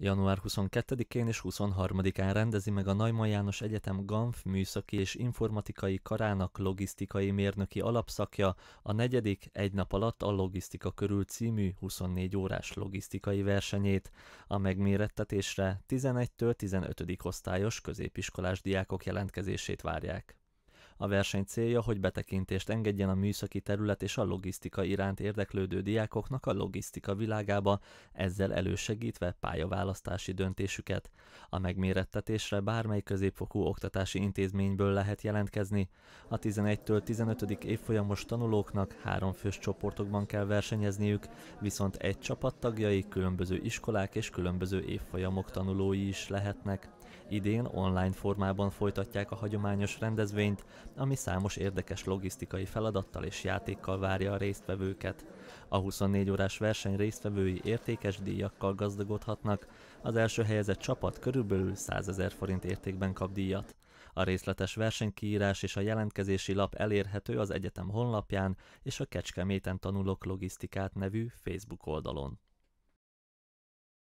Január 22-én és 23-án rendezi meg a Najman János Egyetem GANF műszaki és informatikai karának logisztikai mérnöki alapszakja a negyedik egy nap alatt a logisztika körül című 24 órás logisztikai versenyét. A megmérettetésre 11-től 15. osztályos középiskolás diákok jelentkezését várják. A verseny célja, hogy betekintést engedjen a műszaki terület és a logisztika iránt érdeklődő diákoknak a logisztika világába, ezzel elősegítve pályaválasztási döntésüket. A megmérettetésre bármely középfokú oktatási intézményből lehet jelentkezni. A 11-től 15. évfolyamos tanulóknak három fős csoportokban kell versenyezniük, viszont egy csapat tagjai különböző iskolák és különböző évfolyamok tanulói is lehetnek. Idén online formában folytatják a hagyományos rendezvényt, ami számos érdekes logisztikai feladattal és játékkal várja a résztvevőket. A 24 órás verseny résztvevői értékes díjakkal gazdagodhatnak, az első helyezett csapat körülbelül 100 ezer forint értékben kap díjat. A részletes versenykiírás és a jelentkezési lap elérhető az egyetem honlapján és a Kecskeméten tanulok logisztikát nevű Facebook oldalon.